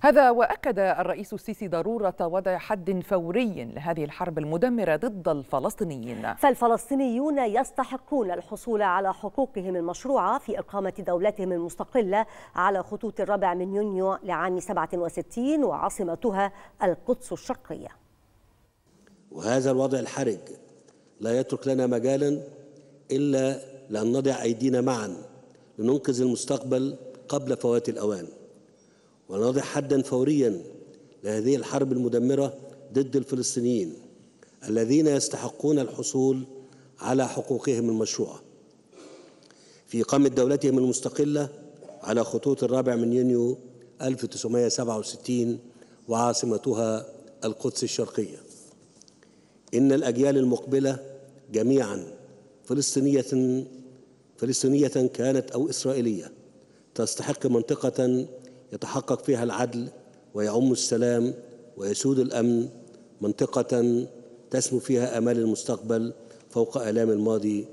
هذا وأكد الرئيس السيسي ضرورة وضع حد فوري لهذه الحرب المدمرة ضد الفلسطينيين فالفلسطينيون يستحقون الحصول على حقوقهم المشروعة في إقامة دولتهم المستقلة على خطوط الرابع من يونيو لعام 67 وعاصمتها القدس الشرقية وهذا الوضع الحرج لا يترك لنا مجالا إلا لأن نضع أيدينا معا لننقذ المستقبل قبل فوات الأوان ونضع حدا فوريا لهذه الحرب المدمرة ضد الفلسطينيين الذين يستحقون الحصول على حقوقهم المشروعة في إقامة دولتهم المستقلة على خطوط الرابع من يونيو 1967 وعاصمتها القدس الشرقية إن الأجيال المقبلة جميعا فلسطينية فلسطينية كانت أو إسرائيلية تستحق منطقة يتحقق فيها العدل ويعم السلام ويسود الأمن منطقة تسمو فيها آمال المستقبل فوق آلام الماضي